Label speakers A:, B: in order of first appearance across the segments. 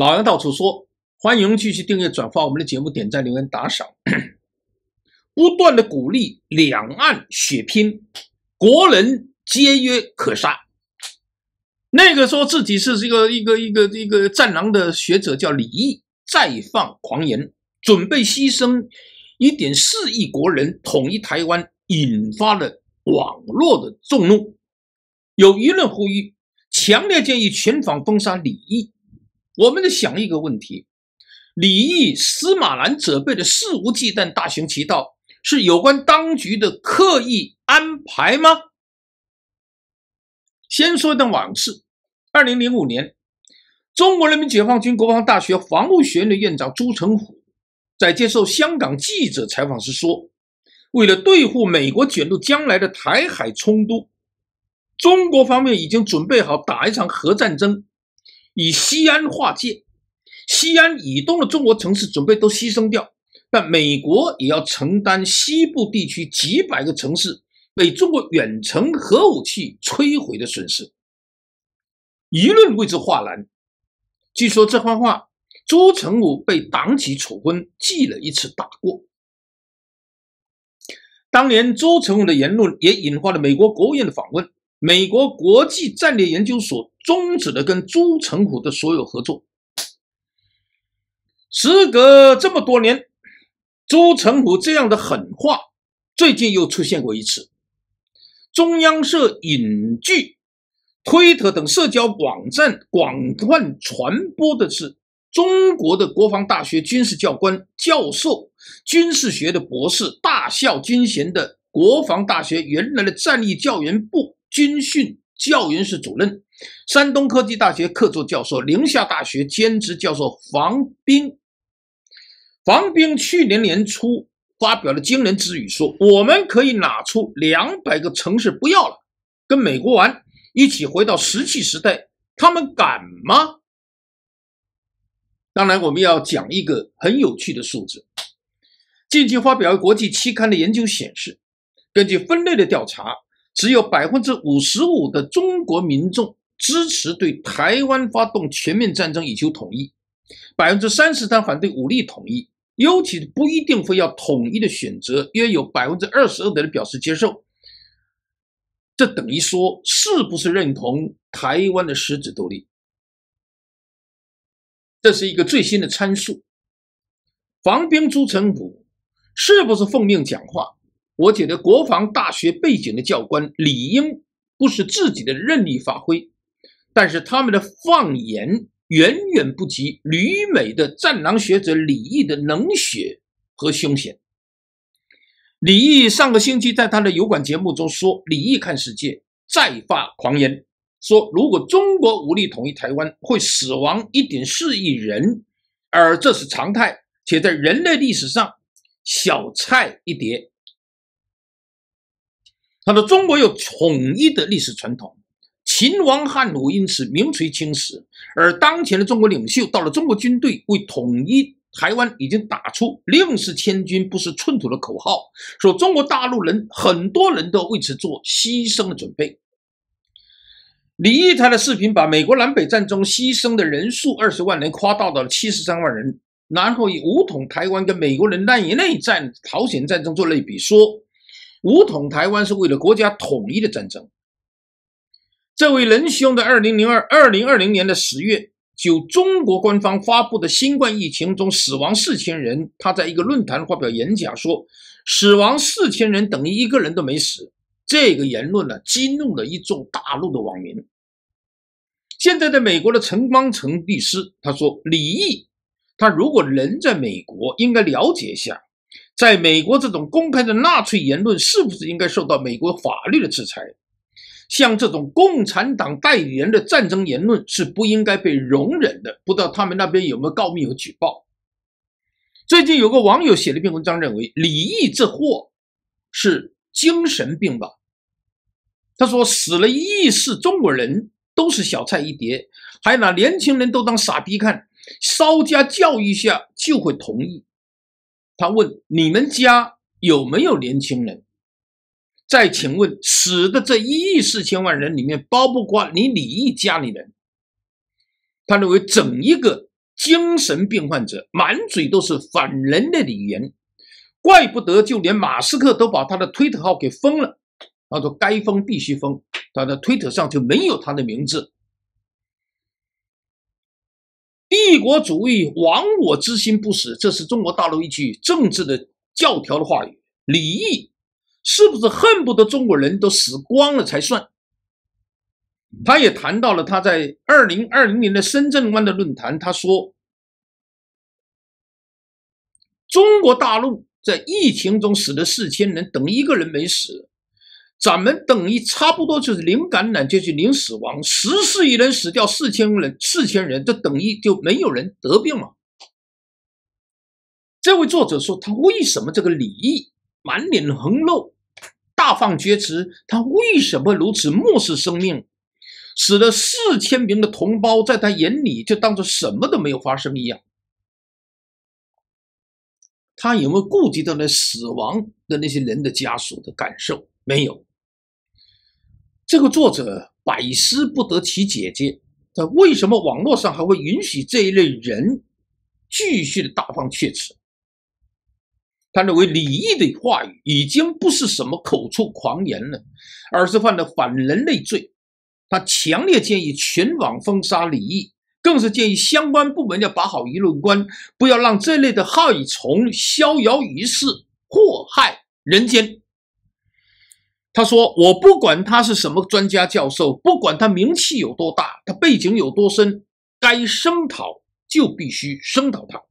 A: 老杨到处说，欢迎继续订阅、转发我们的节目，点赞、留言、打赏，不断的鼓励两岸血拼，国人皆曰可杀。那个说自己是一个一个一个一个战狼的学者叫李毅，再放狂言，准备牺牲一点四亿国人统一台湾，引发了网络的众怒。有舆论呼吁，强烈建议全网封杀李毅。我们得想一个问题：李毅、司马南准备的肆无忌惮、大行其道，是有关当局的刻意安排吗？先说段往事：二零零五年，中国人民解放军国防大学防务学院的院长朱成虎在接受香港记者采访时说：“为了对付美国卷入将来的台海冲突，中国方面已经准备好打一场核战争。”以西安划界，西安以东的中国城市准备都牺牲掉，但美国也要承担西部地区几百个城市被中国远程核武器摧毁的损失。舆论为之哗然。据说这番话，朱成武被党籍处分记了一次大过。当年朱成武的言论也引发了美国国务院的访问。美国国际战略研究所终止了跟朱成虎的所有合作。时隔这么多年，朱成虎这样的狠话最近又出现过一次。中央社、影剧、推特等社交网站广泛传播的是：中国的国防大学军事教官、教授、军事学的博士、大校军衔的国防大学原来的战力教员部。军训教研室主任、山东科技大学客座教授、宁夏大学兼职教授房兵，房兵去年年初发表了惊人之语，说：“我们可以拿出两百个城市不要了，跟美国玩，一起回到石器时代。”他们敢吗？当然，我们要讲一个很有趣的数字。近期发表国际期刊的研究显示，根据分类的调查。只有百分之五十五的中国民众支持对台湾发动全面战争以求统一，百分之三十的反对武力统一，尤其不一定会要统一的选择，约有百分之二十二的人表示接受。这等于说，是不是认同台湾的实质独立？这是一个最新的参数。防兵朱成武是不是奉命讲话？我觉得国防大学背景的教官理应不是自己的任意发挥，但是他们的放言远远不及旅美的战狼学者李毅的冷血和凶险。李毅上个星期在他的油管节目中说：“李毅看世界再发狂言，说如果中国武力统一台湾，会死亡1.4亿人，而这是常态，且在人类历史上小菜一碟。”他说：“中国有统一的历史传统，秦王汉武因此名垂青史。而当前的中国领袖到了中国军队为统一台湾，已经打出‘宁是千军，不是寸土’的口号，说中国大陆人很多人都为此做牺牲的准备。”李毅他的视频把美国南北战争牺牲的人数二十万人夸大到了七十三万人，然后以武统台湾跟美国人难以内战、朝鲜战争做类比，说。武统台湾是为了国家统一的战争。这位仁兄的二零零二二零二零年的十月，就中国官方发布的新冠疫情中死亡四千人，他在一个论坛发表演讲说：“死亡四千人等于一个人都没死。”这个言论呢，激怒了一众大陆的网民。现在在美国的陈邦成律师他说：“李毅，他如果人在美国，应该了解一下。”在美国这种公开的纳粹言论是不是应该受到美国法律的制裁？像这种共产党代言的战争言论是不应该被容忍的。不知道他们那边有没有告密和举报？最近有个网友写了一篇文章，认为李毅这货是精神病吧？他说死了亿是中国人都是小菜一碟，还拿年轻人都当傻逼看，稍加教育一下就会同意。他问你们家有没有年轻人？再请问死的这一亿四千万人里面包不包你李毅家里人？他认为整一个精神病患者满嘴都是反人类的语言，怪不得就连马斯克都把他的推特号给封了。他说该封必须封，他的推特上就没有他的名字。帝国主义亡我之心不死，这是中国大陆一句政治的教条的话语。李毅是不是恨不得中国人都死光了才算？他也谈到了他在二零二零年的深圳湾的论坛，他说：中国大陆在疫情中死了四千人，等一个人没死。咱们等于差不多就是零感染，就是零死亡。十四亿人死掉四千人，四千人，这等于就没有人得病了。这位作者说，他为什么这个李毅满脸横肉，大放厥词？他为什么如此漠视生命，使得四千名的同胞在他眼里就当做什么都没有发生一样？他有没有顾及到那死亡的那些人的家属的感受？没有。这个作者百思不得其解，解，他为什么网络上还会允许这一类人继续的大放厥词？他认为李毅的话语已经不是什么口出狂言了，而是犯了反人类罪。他强烈建议全网封杀李毅，更是建议相关部门要把好舆论关，不要让这类的害虫逍遥于世，祸害人间。他说：“我不管他是什么专家教授，不管他名气有多大，他背景有多深，该声讨就必须声讨他。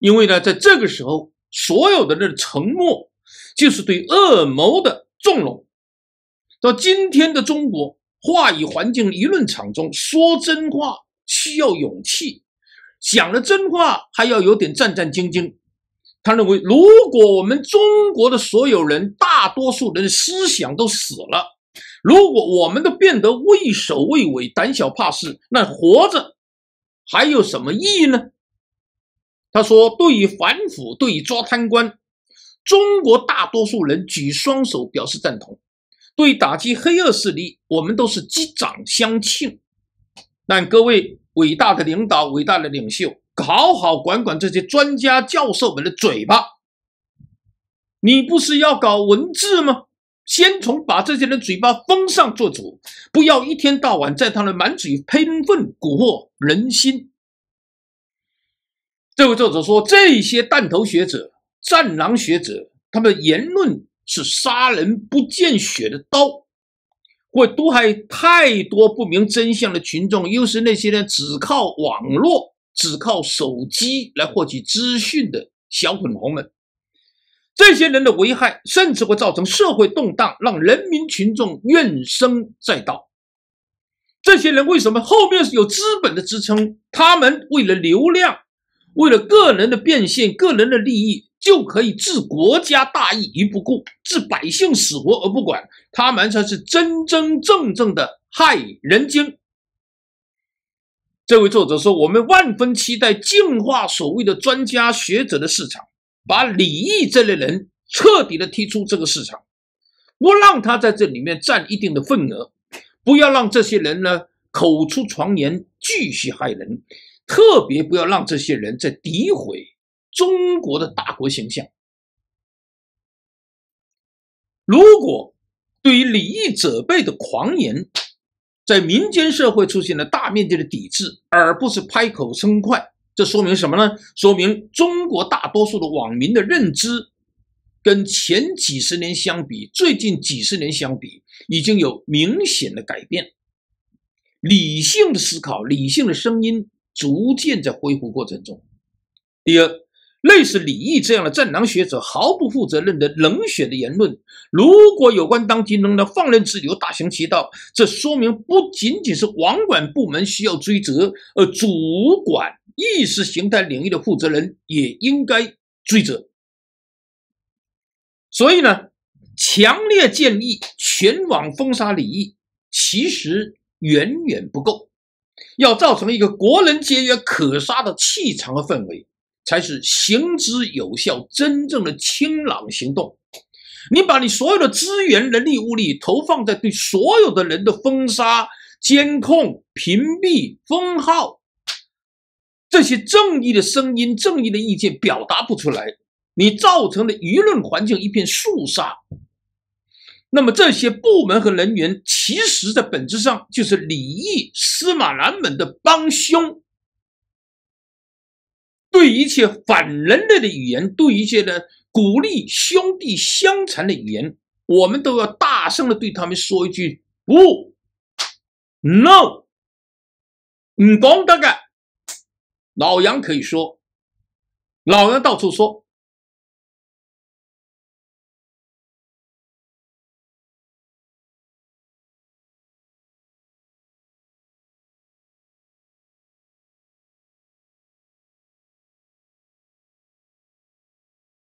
A: 因为呢，在这个时候，所有的那沉默就是对恶谋的纵容。到今天的中国话语环境、舆论场中，说真话需要勇气，讲了真话还要有点战战兢兢。”他认为，如果我们中国的所有人，大大多数人思想都死了。如果我们都变得畏首畏尾、胆小怕事，那活着还有什么意义呢？他说：“对于反腐、对于抓贪官，中国大多数人举双手表示赞同；对打击黑恶势力，我们都是击掌相庆。但各位伟大的领导、伟大的领袖，好好管管这些专家教授们的嘴巴。”你不是要搞文字吗？先从把这些人嘴巴封上做主，不要一天到晚在他们满嘴喷粪蛊惑人心。这位作者说，这些弹头学者、战狼学者，他们言论是杀人不见血的刀，会毒害太多不明真相的群众。又是那些人只靠网络、只靠手机来获取资讯的小粉红们。这些人的危害，甚至会造成社会动荡，让人民群众怨声载道。这些人为什么后面有资本的支撑？他们为了流量，为了个人的变现、个人的利益，就可以置国家大义于不顾，置百姓死活而不管。他们才是真真正正的害人精。这位作者说：“我们万分期待净化所谓的专家学者的市场。”把李毅这类人彻底的踢出这个市场，不让他在这里面占一定的份额，不要让这些人呢口出狂言继续害人，特别不要让这些人在诋毁中国的大国形象。如果对于李毅者辈的狂言，在民间社会出现了大面积的抵制，而不是拍口称快。这说明什么呢？说明中国大多数的网民的认知，跟前几十年相比，最近几十年相比，已经有明显的改变。理性的思考、理性的声音逐渐在恢复过程中。第二，类似李毅这样的“战狼”学者毫不负责任的冷血的言论，如果有关当局能放任自流、大行其道，这说明不仅仅是网管部门需要追责，而主管。意识形态领域的负责人也应该追责。所以呢，强烈建议全网封杀李毅，其实远远不够，要造成一个国人皆曰可杀的气场和氛围，才是行之有效、真正的清朗行动。你把你所有的资源、人力、物力投放在对所有的人的封杀、监控、屏蔽、封号。这些正义的声音、正义的意见表达不出来，你造成的舆论环境一片肃杀。那么这些部门和人员，其实在本质上就是李毅司马南们的帮凶。对一切反人类的语言，对一切呢鼓励兄弟相残的语言，我们都要大声的对他们说一句：不，no，唔讲得嘅。老杨可以说，老杨到处说。